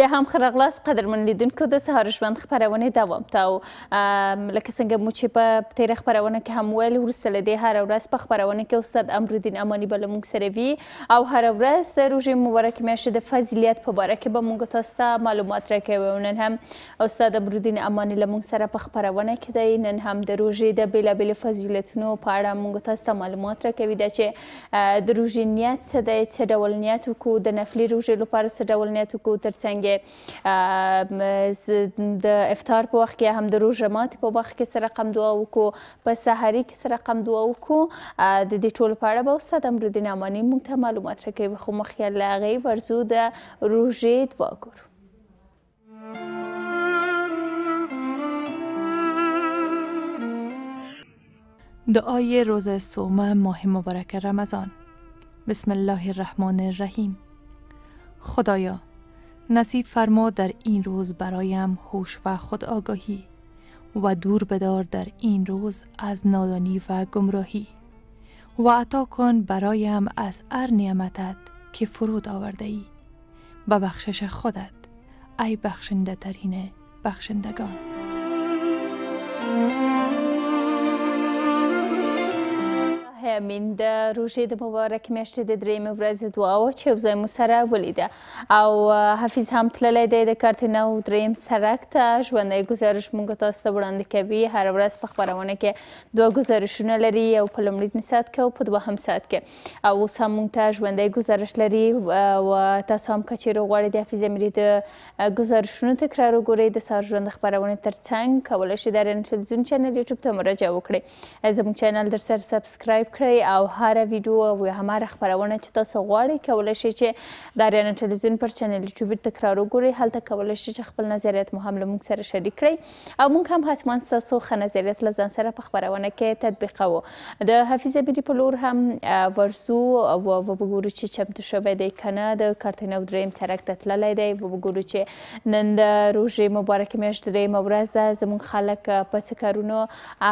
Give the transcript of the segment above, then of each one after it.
بیا هم ښه راغلاست قدرمن لیدونکو د سهار ژوند خپرونې دوام ته او لکه څنګه مو چې په تیره خپرونه کې هم ویل وروسته له دې هره ورځ په خپرونه کې استاد امرالدین اماني به له موږ سره وي او هره ورځ د روژې مبارکې میاشتې د فضیلیت په باره کې به موږ تاسو ته معلومات راکوي او نن هم استاد امرالدین اماني له موږ سره په خپرونه کې دی نن هم د روژې د بېلابېلو فضیلتونو په اړه موږ تاسو ته معلومات راکوي دا چې د روژې نیت څه دی څه ډول نیت وکړو د نفلي روژې لپاره څه ډول نیت وکړو تر څنګ از د افطار په وخت کې هم د روژه ماتي په وخت کې سره رقم دعا وکړو په سحري کې سره رقم دعا وکړو د دې ټولو په اړه به استاد امرالدین اماني موږ ته معلومات راکوي خو مخکې له هغې د روژې دعا ګورو دعای روز سومه ماه مبارک رمضان بسم الله الرحمن الرحیم خدایا نصیب فرما در این روز برایم هوش و خود آگاهی و دور بدار در این روز از نادانی و گمراهی و عطا کن برایم از ار نعمتت که فرود آورده ای به بخشش خودت ای بخشنده ترین بخشندگان همین د روژې د مبارک میاشتې د درېیمې ورځې دعا وه چې یو ځای مو سره ولیده او حفیظ هم تللی دی د کارتینو درېیم سړک ته ژوندی ګزارش موږ تاسو ته وړاندې کوي هر ورځ په خپرونه کې دوه ګزارشونه لري یو په لومړي ساعت کې او په دوهم ساعت کې او اوس هم موږ ته ژوندی ګزارش لري او تاسو هم که چیرې غواړئ د حفیظ امیري د ګزارشونو تکرار وګورئ د سهار ژوند خپرونې تر څنګ کولی شئ د رن تلویزیون چینل یوټیوب ته مراجعه وکړئ زموږ چینل در سره سبسکرایب کړئ کوي او هر ویډیو او هر خبرونه چې تاسو غواړئ کولای شئ چې د آریانا ټلویزیون پر چینل یوټیوب تکرار وګورئ هلته کولای شئ چې خپل نظریات مو هم له موږ سره شریک کړئ او موږ هم حتما ستاسو ښه نظریات له ځان سره په خپرونه کې تطبیقوو د حفیظ بیري په لور هم ورسو او وګورو چې چمتو شوی دی که نه د کارتین او دریم سرک ته تللی دی وګورو چې نن د روژې مبارکې میاشت درېیمه ورځ ده زموږ خلک په څه کارونو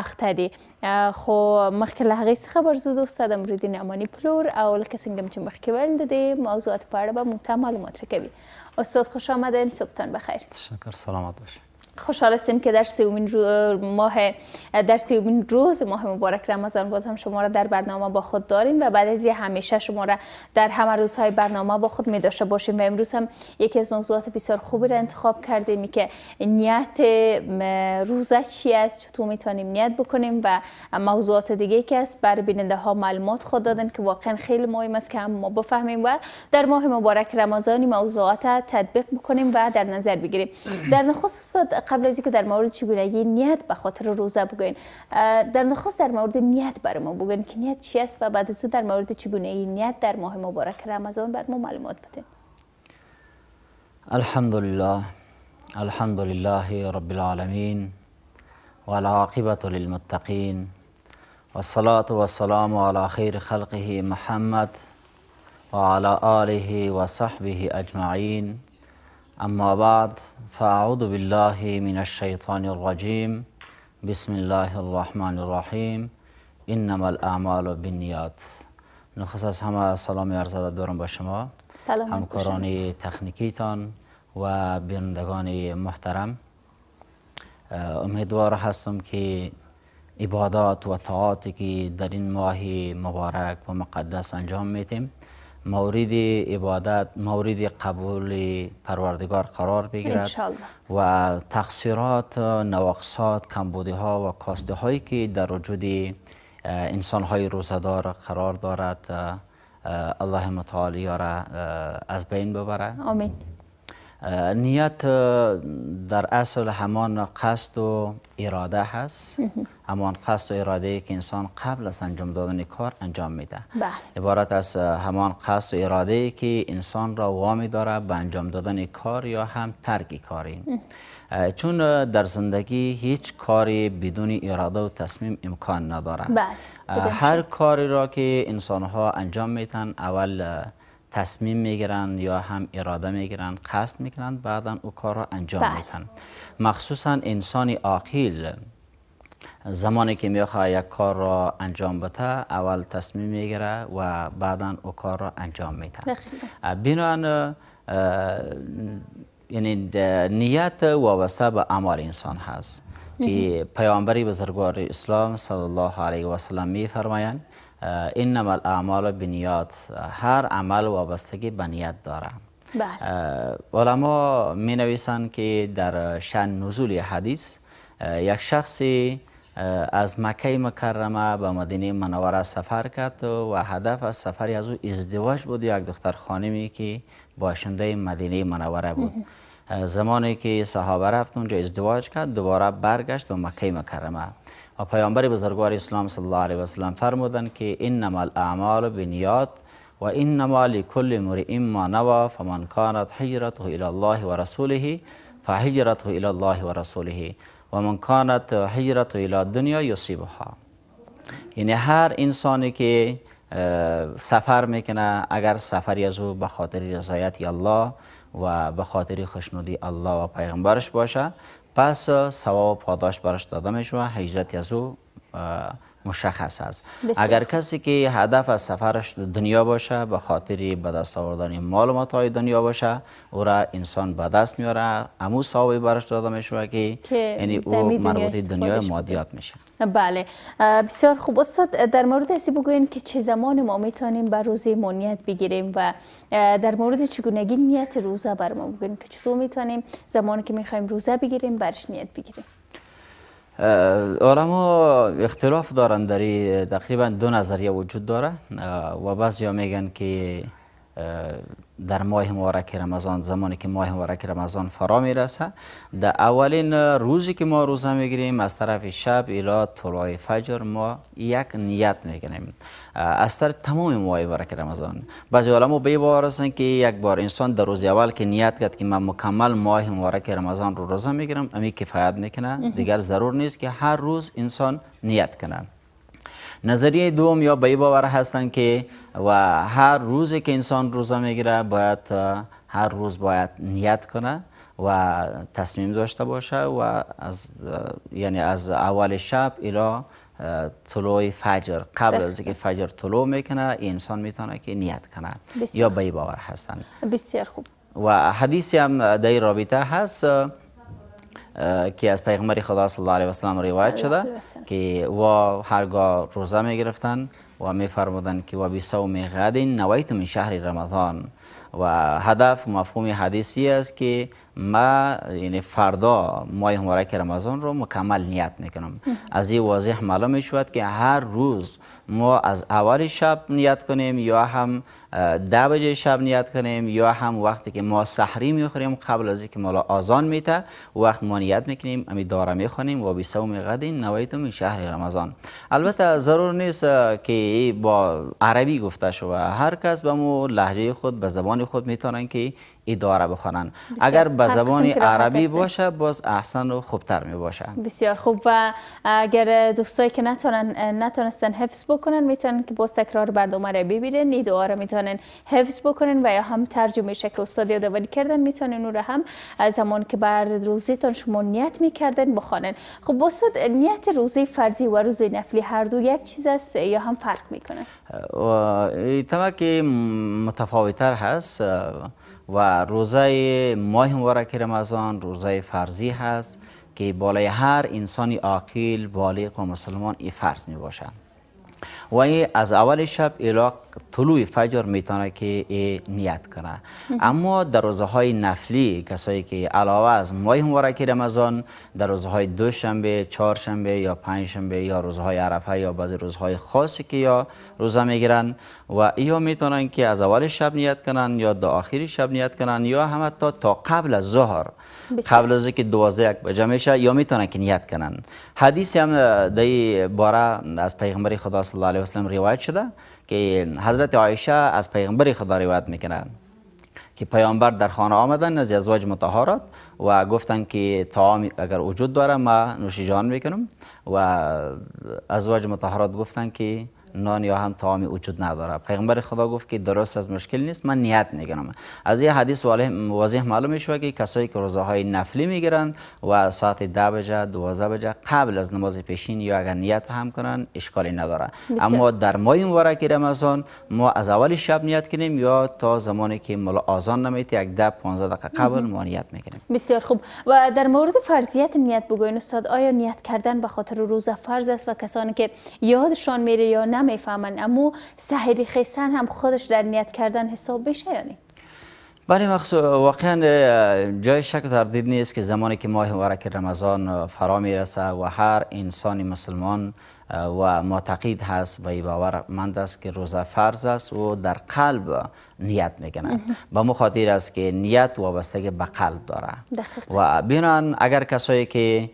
اخته دي خو مخکې له هغې څخه ورځو دوسته د مریدین اماني پلور او لکه څنګه چې مخکې ویل د دې موضوعات په اړه به موږ ته معلومات راکوي استاد خوش آمدین صبحتان بخیر تشکر سلامت باشید خوشحال هستیم که در سومین ماه در سومین روز ماه مبارک رمضان باز هم شما را در برنامه با خود داریم و بعد از یه همیشه شما را در همه روزهای برنامه با خود می باشیم و امروز هم یکی از موضوعات بسیار خوبی را انتخاب کردیم که نیت روزه چی است چطور میتونیم نیت بکنیم و موضوعات دیگه که است بر بیننده ها معلومات خود دادن که واقعا خیلی مهم است که هم ما بفهمیم و در ماه مبارک رمضان موضوعات تطبیق بکنیم و در نظر بگیریم در نخست قبل از اینکه در مورد چگونگی نیت به خاطر روزه بگوین در نخست در مورد نیت بر ما که نیت چی است و بعد از در مورد چگونگی نیت در ماه مبارک رمضان بر معلومات بدین الحمدلله الحمدلله رب العالمین والعاقبة للمتقین والصلاة والسلام على خیر خلقه محمد وعلی آله وصحبه اجمعین اما بعد فاعوذ بالله من الشیطان الرجیم بسم الله الرحمن الرحیم انما الاعمال بالنيات نخست از همه سلام عرض دارم با شما سلام همکاران تخنیکیتان و بینندگان محترم امیدوار هستم که عبادات و طاعاتی که در این ماه مبارک و مقدس انجام میتیم مورد عبادت مورد قبول پروردگار قرار بگیرد و تقصیرات نواقصات کمبودی ها و کاسته هایی که در وجود انسان های روزدار قرار دارد الله متعالی را از بین ببرد آمین نیت در اصل همان قصد و اراده هست همان قصد و اراده که انسان قبل از انجام دادن کار انجام میده بله. عبارت از همان قصد و اراده که انسان را وامی داره به انجام دادن کار یا هم ترک کاری چون در زندگی هیچ کاری بدون اراده و تصمیم امکان نداره بله، هر کاری را که انسان ها انجام میتن اول تصمیم میگیرن یا هم اراده میگیرن قصد میکنن بعدا او کار را انجام بله. مخصوصا انسان عاقل زمانی که میخواه یک کار را انجام بده اول تصمیم میگیره و بعدا او کار را انجام میده بینان یعنی نیت وابسته به امال انسان هست که پیامبری بزرگوار اسلام صلی الله علیه و سلم میفرمایند این نمال اعمال بنیاد هر عمل وابستگی به نیت داره بله. علما می نویسند که در شن نزول حدیث یک شخصی از مکه مکرمه به مدینه منوره سفر کرد و هدف از سفری از او ازدواج بود یک دختر خانمی که باشنده مدینه منوره بود زمانی که صحابه رفت اونجا ازدواج کرد دوباره برگشت به مکه مکرمه و پیامبر بزرگوار اسلام صلی الله علیه و سلم فرمودند که انما الاعمال بنیات و انما لكل امرئ ما نوى فمن كانت هجرته الى الله ورسوله فهجرته الى الله ورسوله و من كانت هجرته الى دنیا یصیبها یعنی هر انسانی که سفر میکنه اگر سفری از او به خاطر رضایت الله و به خاطر خوشنودی الله و پیغمبرش باشه پس ثواب و پاداش براش داده میشوه هجرت از او مشخص است اگر کسی که هدف از سفرش دنیا باشه به خاطر به دست آوردن معلومات های دنیا باشه او را انسان به دست میاره امو ثواب براش داده میشه که یعنی او مربوط دنیا مادیات میشه بله بسیار خوب استاد در مورد اسی بگوین که چه زمان ما میتونیم بر روزه ما بگیریم و در مورد چگونگی نیت روزه بر ما بگوین که چطور میتونیم زمانی که میخوایم روزه بگیریم برش نیت بگیریم علما اختلاف دارند. در تقریبا دو نظریه وجود داره و ها میگن که در ماه مبارک رمضان زمانی که ماه مبارک رمضان فرا میرسه در اولین روزی که ما روزه میگیریم از طرف شب الی طلوع فجر ما یک نیت میگیریم از طرف تمام ماه مبارک رمضان بعضی علما به باور هستند که یک بار انسان در روز اول که نیت کرد که من مکمل ماه مبارک رمضان رو روزه میگیرم امی کفایت میکنه دیگر ضرور نیست که هر روز انسان نیت کنه نظریه دوم یا به باور هستن که و هر روزی که انسان روزه میگیره باید هر روز باید نیت کنه و تصمیم داشته باشه و از یعنی از اول شب الی طلوع فجر قبل از اینکه فجر طلوع میکنه انسان میتونه که نیت کنه یا به باور هستن بسیار خوب و حدیثی هم در رابطه هست که از پیغمبر خدا صلی الله علیه و سلم روایت شده که و هرگاه روزه میگرفتن و می فرمودند که و بی صوم غد نویت من شهر رمضان و هدف مفهوم حدیثی است که ما یعنی فردا ماه مبارک رمضان رو مکمل نیت میکنم از این واضح معلوم می شود که هر روز ما از اول شب نیت کنیم یا هم ده بجه شب نیت کنیم یا هم وقتی که ما سحری میخوریم قبل از اینکه مالا آزان میته وقت ما نیت میکنیم امی داره میخونیم و سوم غد نویتم شهر رمضان البته ضرور نیست که با عربی گفته شود هر کس به مو لحجه خود به زبان خود میتونن که اداره بخوانن. اگر به زبان عربی باشه باز احسن و خوبتر می باشه بسیار خوب و اگر دوستایی که نتونن نتونستن حفظ بکنن میتونن که باز تکرار برنامه را ببینن این دعا را میتونن حفظ بکنن و یا هم ترجمه شکل استاد یادآوری کردن میتونن اون را هم از زمان که بر روزیتان شما نیت میکردن بخوانن خب استاد نیت روزی فرضی و روزی نفلی هر دو یک چیز است یا هم فرق میکنه تمام که متفاوتتر هست و روزه ماه مبارک رمضان روزه فرضی هست که بالای هر انسان عاقل بالغ و مسلمان ای فرض می و از اول شب الی طلوع فجر میتونه که نیت کنه اما در روزهای نفلی کسایی که علاوه از ماه مبارک رمضان در روزهای دوشنبه چهارشنبه یا پنجشنبه یا روزهای عرفه یا بعضی روزهای خاصی که یا روزه میگیرن و یا میتونن که از اول شب نیت کنن یا تا آخر شب نیت کنن یا هم تا تا قبل از ظهر قبل از که دوازده یک بجا میشه یا میتونه که نیت کنن حدیث هم در باره از پیغمبر خدا صلی الله علیه و روایت شده که حضرت عایشه از پیغمبر خدا روایت میکنن که پیامبر در خانه آمدن از ازواج متحارات و گفتن که طعام اگر وجود داره ما نوش جان میکنم و ازواج متحارات گفتن که نان یا هم تامی وجود نداره پیغمبر خدا گفت که درست از مشکل نیست من نیت میگیرم از این حدیث واضح معلوم میشه که کسایی که روزهای نفلی میگیرند و ساعت 10 بجه 12 بجه قبل از نماز پیشین یا اگر نیت هم کنن اشکالی نداره اما در ماه مبارک رمضان ما از اول شب نیت کنیم یا تا زمانی که ملا آزان نمیتی یک ده 15 دقیقه قبل ما نیت میکنیم بسیار خوب و در مورد فرضیت نیت بگوین استاد آیا نیت کردن به خاطر روزه فرض است و کسانی که یادشان میره یا نه میفهمن اما سهری خیسن هم خودش در نیت کردن حساب بشه یعنی بله واقعا جای شک تردید نیست که زمانی که ماه مبارک رمضان فرا میرسه و هر انسان مسلمان و معتقد هست و ای باورمند است که روزه فرض است و در قلب نیت میکنند به مخاطر است که نیت وابستگی به قلب داره و بیرون اگر کسایی که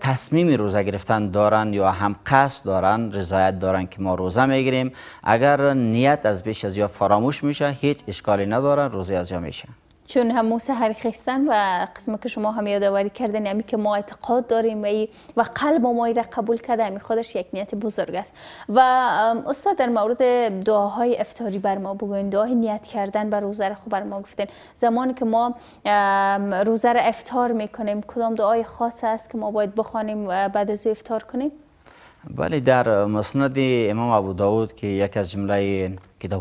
تصمیم روزه گرفتن دارن یا هم قصد دارن رضایت دارن که ما روزه میگیریم اگر نیت از بیش از یا فراموش میشه هیچ اشکالی نداره روزه از یا میشه چون هم سهر خیستن و قسم که شما هم یادآوری کردن همی یعنی که ما اعتقاد داریم و, قلب ما را قبول کرده همی یعنی خودش یک نیت بزرگ است و استاد در مورد دعاهای افتاری بر ما بگوین دعای نیت کردن بر روزه خوب بر ما گفتن زمانی که ما روزه را افتار میکنیم کدام دعای خاص است که ما باید بخوانیم و بعد از او افتار کنیم ولی در مسند امام ابو داود که یک از جمله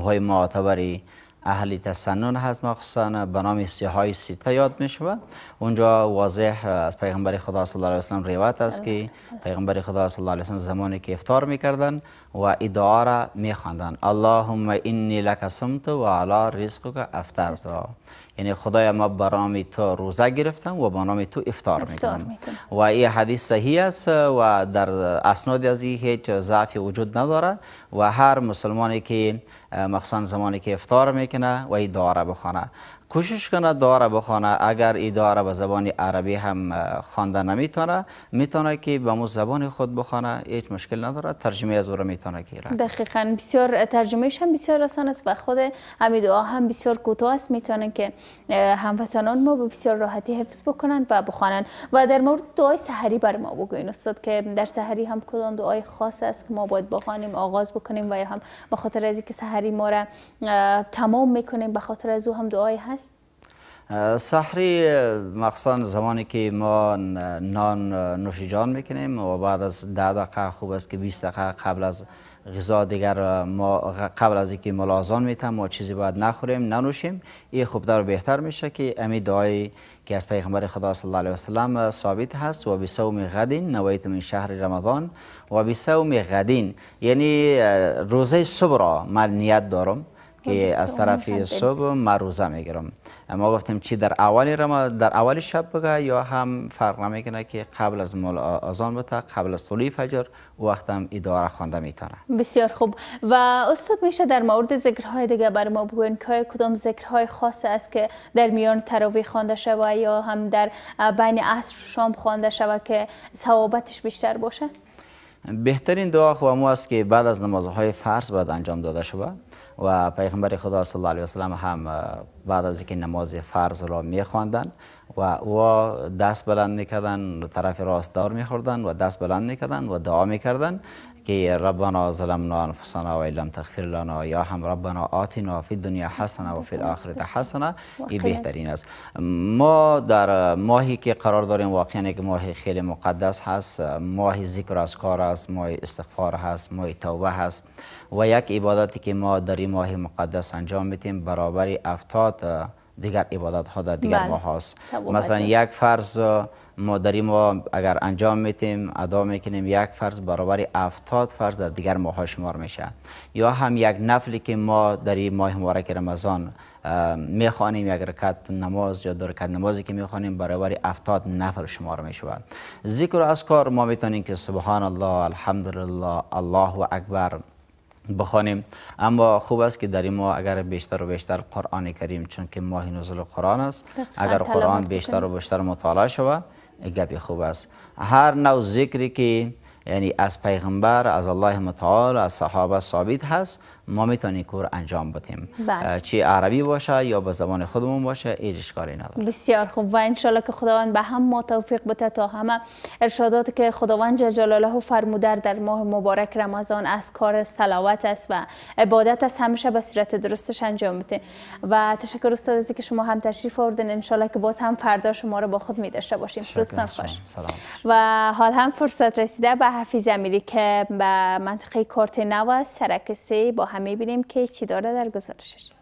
های معتبری اهل تسنن هست مخصوصا به نام های سیته یاد می شود اونجا واضح از پیغمبر خدا صلی الله علیه روایت است که پیغمبر خدا صلی الله علیه سلم زمانی که افطار میکردند و ادعا را می خواندن اللهم انی لک سمت و علی رزقک افطرت یعنی خدای ما برام تو روزه گرفتم و نام تو افطار میکنم و این حدیث صحیح است و در اسناد از این هیچ ضعفی وجود نداره و هر مسلمانی که مخصوصا زمانی که افطار میکنه و این دعا را بخوانه کوشش کنه داره بخوانه اگر ای داره به زبان عربی هم خوانده نمیتونه میتونه که به مو زبان خود بخوانه هیچ مشکل نداره ترجمه از او را میتونه گیره دقیقا بسیار ترجمه هم بسیار آسان است و خود همین دعا هم بسیار کوتاه است میتونه که هموطنان ما به بسیار راحتی حفظ بکنن و بخونن و در مورد دعای سحری بر ما بگوین استاد که در سحری هم کدام دعای خاص است که ما باید بخوانیم آغاز بکنیم و یا هم به خاطر از اینکه سحری ما را تمام میکنیم به خاطر از او هم دعای سحری مخصوصا زمانی که ما نان نوشی جان میکنیم و بعد از ده دقیقه خوب است که 20 دقیقه قبل از غذا دیگر ما قبل از اینکه ملازان میتم ما چیزی باید نخوریم ننوشیم این خوب دار بهتر میشه که امی دعایی که از پیغمبر خدا صلی الله علیه وسلم ثابت هست و بسوم غدین نویت من شهر رمضان و بسوم غدین یعنی روزه صبح را من نیت دارم که از طرف صبح ما روزه میگیرم ما گفتیم چی در اول در اول شب بگه یا هم فرق نمیکنه که قبل از مول آزان بتا قبل از طلوع فجر وقت هم اداره خوانده میتونه بسیار خوب و استاد میشه در مورد ذکرهای دیگه بر ما بگوین که کدام ذکرهای خاص است که در میان تراوی خوانده شوه یا هم در بین عصر شام خوانده شوه که ثوابتش بیشتر باشه بهترین دعا مو است که بعد از نمازهای فرض باید انجام داده شود و پیغمبر خدا صلی الله علیه و سلم هم بعد از اینکه نماز فرض را میخواندند و او دست بلند میکردن طرف راست دار میخوردن و دست بلند میکردن و دعا میکردن که ربنا ظلمنا انفسنا و لم تغفر لنا یا هم ربنا آتنا فی دنیا حسنه و فی الاخره حسنه این بهترین است ما در ماهی که قرار داریم واقعا یک ماه خیلی مقدس هست ماهی ذکر از کار است ماهی استغفار هست ماه توبه هست و یک عبادتی که ما در این ماه مقدس انجام میتیم برابر افتاد دیگر عبادت ها در دیگر بله. ماه هاست مثلا یک فرض ما داری و اگر انجام میتیم ادا میکنیم یک فرض برابر 70 فرض در دیگر ماه ها شمار میشه یا هم یک نفلی که ما در این ماه مبارک رمضان میخوانیم یک رکعت نماز یا دو رکعت نمازی که میخوانیم برابر 70 نفل شمار میشود ذکر و اذکار ما میتونیم که سبحان الله الحمدلله الله اکبر بخوانیم اما خوب است که در این ماه اگر بیشتر و بیشتر قرآن کریم چون که ماه نزول قرآن است اگر قرآن بیشتر و بیشتر مطالعه شود گپی خوب است هر نوع ذکری که یعنی از پیغمبر از الله متعال از صحابه ثابت هست ما میتونیم کور انجام بدیم بله. چی عربی باشه یا به زبان خودمون باشه هیچ اشکالی نداره بسیار خوب و انشالله که خداوند به هم ما توفیق بده تا همه ارشادات که خداوند جل جلاله فرمودر در ماه مبارک رمضان از کار صلوات است و عبادت است همیشه به صورت درستش انجام بده و تشکر استاد از که شما هم تشریف آوردین انشالله که باز هم فردا شما رو با خود می داشته باشیم روزتان خوش سلام. و حال هم فرصت رسیده به حفیظ امیری که به منطقه کارت نو سرک با همه ببینیم که چی داره در گزارشش